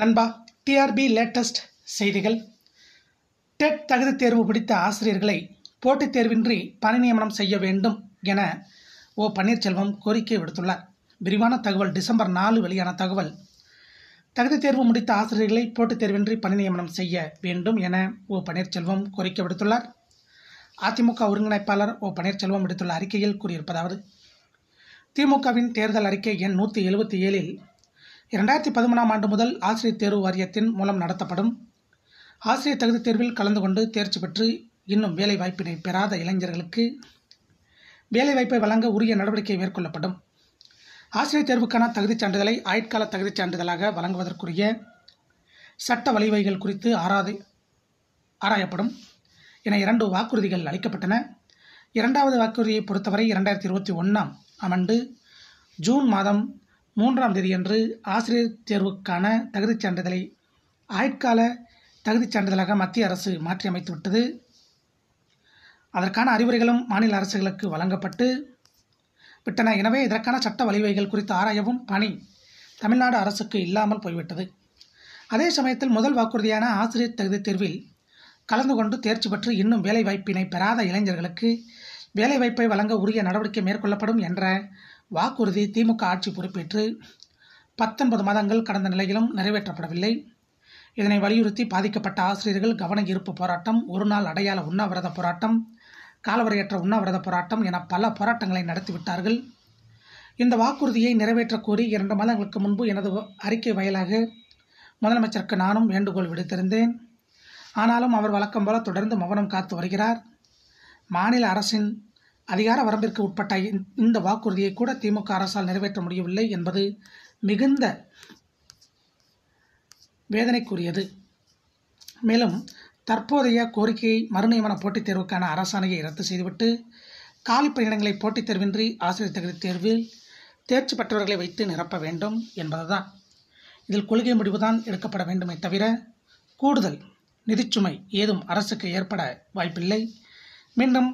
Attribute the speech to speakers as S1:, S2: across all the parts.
S1: நண்பா TRP latest செய்திகள் dead தகுதி தேர்வு பிடித்த ஆசிரியர்களை போட்டித் தேர்வின்றி பணி நியமனம் செய்ய வேண்டும் என ஓ பன்னீர்செல்வம் கோரிக்கை விடுத்துள்ளார் விரிவான தகவல் டிசம்பர் நாலு வெளியான தகவல் தகுதி தேர்வு முடித்த ஆசிரியர்களை போட்டித் தேர்வின்றி பணி நியமனம் செய்ய வேண்டும் என ஓ பன்னீர்செல்வம் கோரிக்கை விடுத்துள்ளார் அதிமுக ஒருங்கிணைப்பாளர் ஓ பன்னீர்செல்வம் விடுத்துள்ள அறிக்கையில் கூறியிருப்பதாவது திமுகவின் தேர்தல் அறிக்கை எண் நூற்றி எழுபத்தி ஏழில் இரண்டாயிரத்தி பதிமூணாம் ஆண்டு முதல் ஆசிரியர் தேர்வு வாரியத்தின் மூலம் நடத்தப்படும் ஆசிரியர் தகுதி தேர்வில் கலந்து கொண்டு தேர்ச்சி பெற்று இன்னும் வேலை வாய்ப்பினை பெறாத இளைஞர்களுக்கு வேலைவாய்ப்பை வழங்க உரிய நடவடிக்கை மேற்கொள்ளப்படும் ஆசிரியர் தேர்வுக்கான தகுதிச் சான்றிதழை ஆயுட்கால தகுதிச் சான்றிதழாக வழங்குவதற்குரிய சட்ட வழிவகைகள் குறித்து ஆராதி ஆராயப்படும் என இரண்டு வாக்குறுதிகள் அளிக்கப்பட்டன இரண்டாவது வாக்குறுதியை பொறுத்தவரை இரண்டாயிரத்தி இருபத்தி ஒன்றாம் ஆண்டு ஜூன் மாதம் மூன்றாம் தேதியன்று ஆசிரியர் தேர்வுக்கான தகுதிச் சான்றிதழை ஆயுட்கால தகுதிச் சான்றிதழாக மத்திய அரசு மாற்றி அதற்கான அறிவுரைகளும் மாநில அரசுகளுக்கு வழங்கப்பட்டு விட்டன எனவே இதற்கான சட்ட வழிவகைகள் குறித்து ஆராயவும் பணி தமிழ்நாடு அரசுக்கு இல்லாமல் போய்விட்டது அதே சமயத்தில் முதல் வாக்குறுதியான ஆசிரியர் தகுதி தேர்வில் கலந்து கொண்டு தேர்ச்சி பெற்று இன்னும் வேலைவாய்ப்பினை பெறாத இளைஞர்களுக்கு வேலைவாய்ப்பை வழங்க உரிய நடவடிக்கை மேற்கொள்ளப்படும் என்ற வாக்குறுதி திமுக ஆட்சி பொறுப்பேற்று பத்தொன்பது மாதங்கள் கடந்த நிலையிலும் நிறைவேற்றப்படவில்லை இதனை வலியுறுத்தி பாதிக்கப்பட்ட ஆசிரியர்கள் கவன ஈர்ப்பு போராட்டம் ஒருநாள் அடையாள உண்ணாவிரத போராட்டம் காலவரையற்ற உண்ணாவிரத போராட்டம் என பல போராட்டங்களை நடத்திவிட்டார்கள் இந்த வாக்குறுதியை நிறைவேற்றக் கோரி இரண்டு மாதங்களுக்கு முன்பு எனது அறிக்கை வயலாக முதலமைச்சருக்கு நானும் வேண்டுகோள் விடுத்திருந்தேன் ஆனாலும் அவர் வழக்கம் போல தொடர்ந்து மௌனம் காத்து வருகிறார் மாநில அரசின் அதிகார வரம்பிற்கு உட்பட்ட இந்த வாக்குறுதியை கூட திமுக அரசால் நிறைவேற்ற முடியவில்லை என்பது மிகுந்த வேதனைக்குரியது மேலும் தற்போதைய கோரிக்கையை மறுநியமன போட்டித் தேர்வுக்கான அரசாணையை ரத்து செய்துவிட்டு காலி பணியிடங்களை போட்டித் தேர்வின்றி ஆசிரியர் தகுதி தேர்வில் தேர்ச்சி பெற்றவர்களை வைத்து நிரப்ப வேண்டும் என்பதுதான் இதில் கொள்கை முடிவுதான் எடுக்கப்பட வேண்டுமே தவிர கூடுதல் நிதிச்சுமை ஏதும் அரசுக்கு ஏற்பட வாய்ப்பில்லை மீண்டும்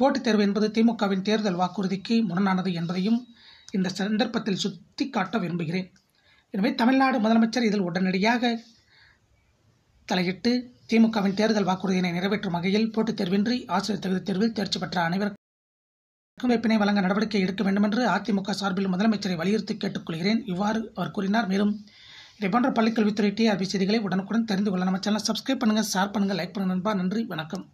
S1: போட்டித் தேர்வு என்பது திமுகவின் தேர்தல் வாக்குறுதிக்கு முரணானது என்பதையும் இந்த சந்தர்ப்பத்தில் சுத்தி காட்ட விரும்புகிறேன் எனவே தமிழ்நாடு முதலமைச்சர் இதில் உடனடியாக தலையிட்டு திமுகவின் தேர்தல் வாக்குறுதியினை நிறைவேற்றும் வகையில் போட்டித் தேர்வின்றி ஆசிரியர் தகுதி தேர்வில் தேர்ச்சி பெற்ற அனைவருக்கும் வாய்ப்பினை வழங்க நடவடிக்கை எடுக்க வேண்டும் என்று அதிமுக சார்பில் முதலமைச்சரை வலியுறுத்தி கேட்டுக்கொள்கிறேன் இவ்வாறு அவர் கூறினார் மேலும் இதுபோன்ற பள்ளிக்கல்வித்துறை டிஆர்பி செய்திகளை உடனுக்குடன் தெரிந்து கொள்ள நம்ம சேனல் சப்ஸ்கிரைப் பண்ணுங்கள் ஷேர் பண்ணுங்கள் லைக் பண்ணுங்கள் நன்றி வணக்கம்